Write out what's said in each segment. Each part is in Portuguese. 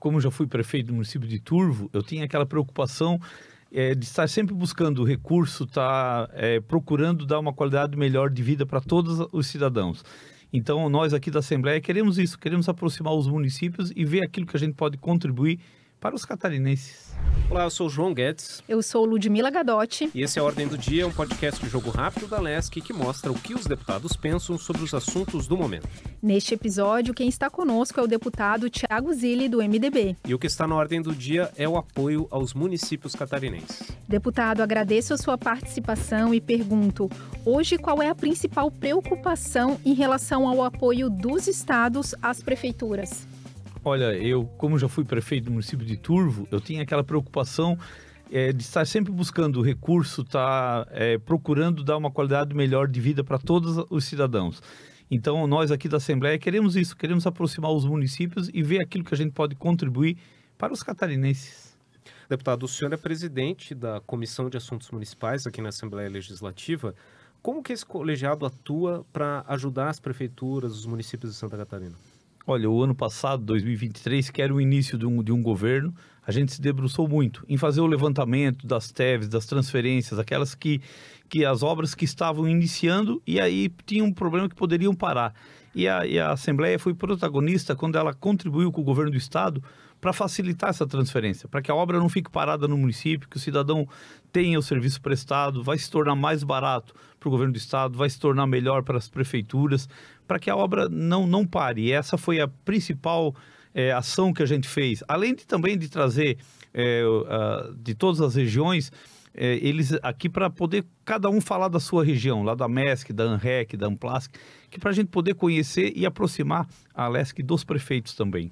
como já fui prefeito do município de Turvo, eu tinha aquela preocupação é, de estar sempre buscando recurso, estar tá, é, procurando dar uma qualidade melhor de vida para todos os cidadãos. Então, nós aqui da Assembleia queremos isso, queremos aproximar os municípios e ver aquilo que a gente pode contribuir para os catarinenses. Olá, eu sou o João Guedes. Eu sou Ludmila Gadotti. E esse é a Ordem do Dia, um podcast de jogo rápido da LESC que mostra o que os deputados pensam sobre os assuntos do momento. Neste episódio, quem está conosco é o deputado Tiago Zilli, do MDB. E o que está na Ordem do Dia é o apoio aos municípios catarinenses. Deputado, agradeço a sua participação e pergunto: hoje qual é a principal preocupação em relação ao apoio dos estados às prefeituras? Olha, eu, como já fui prefeito do município de Turvo, eu tinha aquela preocupação é, de estar sempre buscando recurso, estar tá, é, procurando dar uma qualidade melhor de vida para todos os cidadãos. Então, nós aqui da Assembleia queremos isso, queremos aproximar os municípios e ver aquilo que a gente pode contribuir para os catarinenses. Deputado, o senhor é presidente da Comissão de Assuntos Municipais aqui na Assembleia Legislativa. Como que esse colegiado atua para ajudar as prefeituras, os municípios de Santa Catarina? olha, o ano passado, 2023, que era o início de um, de um governo, a gente se debruçou muito em fazer o levantamento das TEVs, das transferências, aquelas que, que as obras que estavam iniciando e aí tinha um problema que poderiam parar. E a, e a Assembleia foi protagonista quando ela contribuiu com o governo do Estado para facilitar essa transferência, para que a obra não fique parada no município, que o cidadão tenha o serviço prestado, vai se tornar mais barato para o governo do estado, vai se tornar melhor para as prefeituras, para que a obra não, não pare. E essa foi a principal é, ação que a gente fez, além de também de trazer é, uh, de todas as regiões. É, eles aqui para poder cada um falar da sua região, lá da MESC, da ANREC, da AMPLASC, que para a gente poder conhecer e aproximar a LESC dos prefeitos também.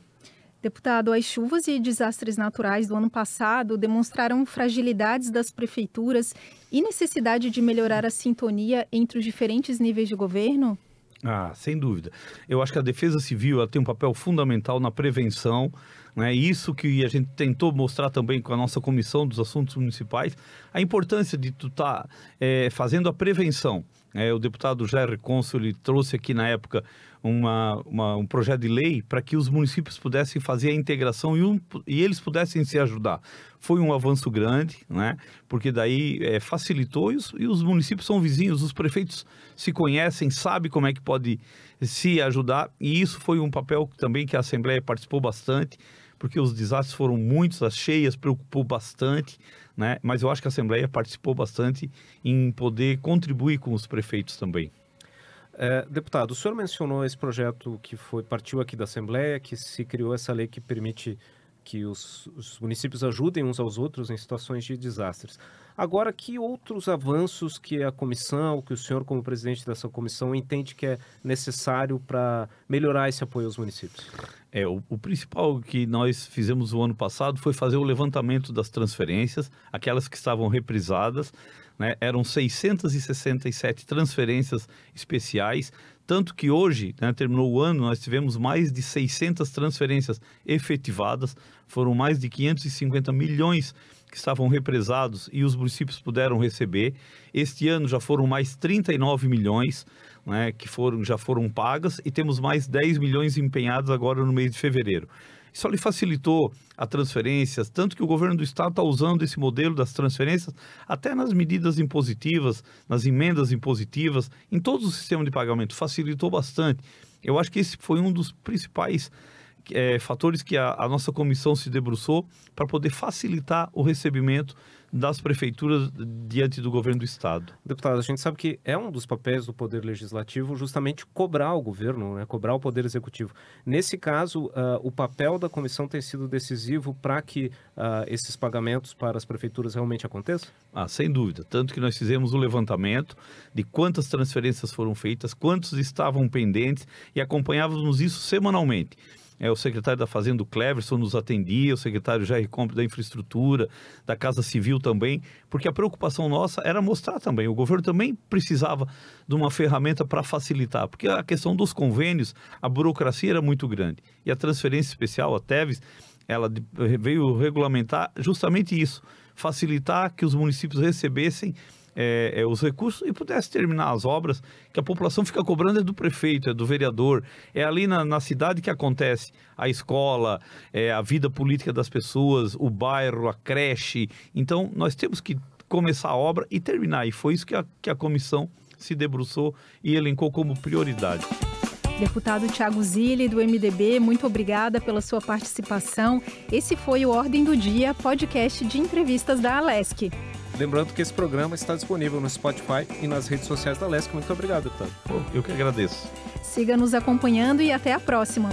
Deputado, as chuvas e desastres naturais do ano passado demonstraram fragilidades das prefeituras e necessidade de melhorar a sintonia entre os diferentes níveis de governo? Ah, sem dúvida. Eu acho que a defesa civil tem um papel fundamental na prevenção, É Isso que a gente tentou mostrar também com a nossa comissão dos assuntos municipais, a importância de tu estar tá, é, fazendo a prevenção. É, o deputado Jair Consoli trouxe aqui na época uma, uma, um projeto de lei para que os municípios pudessem fazer a integração e, um, e, eles pudessem se ajudar. Foi um avanço grande, né? porque daí é, facilitou e os, e os, municípios são vizinhos, os prefeitos se conhecem, sabem como é que pode se ajudar e isso foi um papel também que a Assembleia participou bastante porque os desastres foram muitos, as cheias preocupou bastante, né? Mas eu acho que a Assembleia participou bastante em poder contribuir com os prefeitos também. É, deputado, o senhor mencionou esse projeto que foi partiu aqui da Assembleia, que se criou essa lei que permite que os, os, municípios ajudem uns aos outros em situações de desastres. Agora, que outros avanços que a comissão, que o senhor, como presidente dessa comissão, entende que é necessário para melhorar esse apoio aos municípios? É, o, o, principal que nós fizemos o ano passado foi fazer o levantamento das transferências, aquelas que estavam reprisadas. Né? Eram 667 transferências especiais, tanto que hoje, né, terminou o ano, nós tivemos mais de 600 transferências efetivadas, foram mais de 550 milhões que estavam represados e os municípios puderam receber. Este ano já foram mais 39 milhões né, que foram, já foram pagas e temos mais 10 milhões empenhados agora no mês de fevereiro. Isso lhe facilitou as transferências, tanto que o governo do estado está usando esse modelo das transferências até nas medidas impositivas, nas emendas impositivas, em todo o sistema de pagamento, facilitou bastante. Eu acho que esse foi um dos principais é, fatores que a, a, nossa comissão se debruçou para poder facilitar o recebimento das prefeituras diante do governo do estado. Deputado, a gente sabe que é um dos papéis do poder legislativo justamente cobrar o governo, né? cobrar o poder executivo. Nesse caso, uh, o papel da comissão tem sido decisivo para que uh, esses pagamentos para as prefeituras realmente aconteçam? Ah, sem dúvida. Tanto que nós fizemos o um levantamento de quantas transferências foram feitas, quantos estavam pendentes e acompanhávamos isso semanalmente. É, o secretário da Fazenda, o Cleverson, nos atendia, o secretário Jair Compre da Infraestrutura, da Casa Civil também, porque a preocupação nossa era mostrar também, o governo também precisava de uma ferramenta para facilitar, porque a questão dos convênios, a burocracia era muito grande. E a transferência especial, a TEVES, ela eh, veio regulamentar justamente isso, facilitar que os municípios recebessem é, é, os recursos e pudesse terminar as obras que a população fica cobrando é do prefeito, é do vereador, é ali na, na cidade que acontece a escola, é a vida política das pessoas, o bairro, a creche. Então nós temos que começar a obra e terminar. E foi isso que a, que a comissão se debruçou e elencou como prioridade. Deputado Tiago Zilli, do MDB, muito obrigada pela sua participação. Esse foi o Ordem do Dia, podcast de entrevistas da Alesc. Lembrando que esse programa está disponível no Spotify e nas redes sociais da Lesc. Muito obrigado, deputado. Pô, eu que agradeço. Siga nos acompanhando e até a próxima.